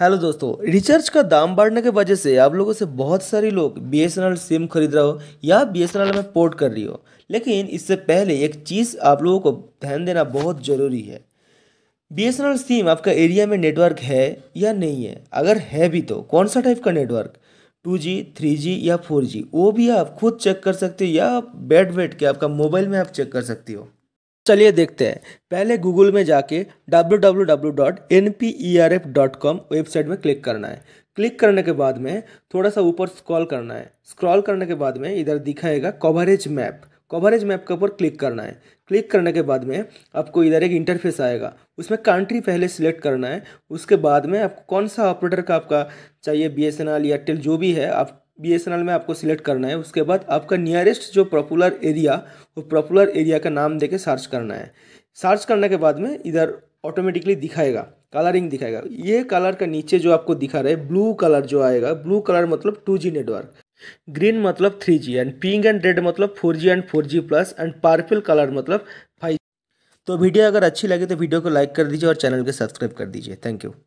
hello दोस्तों recharge का दाम बढ़ने की वजह से आप लोगों से बहुत सारे लोग बी सिम खरीद रहे हो या बी में पोर्ट कर रही हो लेकिन इससे पहले एक चीज़ आप लोगों को ध्यान देना बहुत ज़रूरी है बी सिम आपका एरिया में नेटवर्क है या नहीं है अगर है भी तो कौन सा टाइप का network two G three G या फोर जी वो भी आप खुद चेक कर सकते हो या बैठ बैठ के आपका मोबाइल में आप चेक कर सकते हो चलिए देखते हैं पहले गूगल में जाके डब्ल्यू वेबसाइट में क्लिक करना है क्लिक करने के बाद में थोड़ा सा ऊपर स्क्रॉल करना है स्क्रॉल करने के बाद में इधर दिखाएगा कवरेज मैप कवरेज मैप के ऊपर क्लिक करना है क्लिक करने के बाद में आपको इधर एक इंटरफेस आएगा उसमें कंट्री पहले सिलेक्ट करना है उसके बाद में आपको कौन सा ऑपरेटर का आपका चाहिए बी या एयरटेल जो भी है आप बी में आपको सिलेक्ट करना है उसके बाद आपका नियरेस्ट जो पॉपुलर एरिया वो पॉपुलर एरिया का नाम देके सर्च करना है सर्च करने के बाद में इधर ऑटोमेटिकली दिखाएगा कलरिंग दिखाएगा ये कलर का नीचे जो आपको दिखा रहा है ब्लू कलर जो आएगा ब्लू कलर मतलब टू नेटवर्क ग्रीन मतलब three G and pink and red मतलब four G and four G plus and purple colour मतलब फाइव तो वीडियो अगर अच्छी लगे तो वीडियो को लाइक कर दीजिए और चैनल को सब्सक्राइब कर दीजिए थैंक यू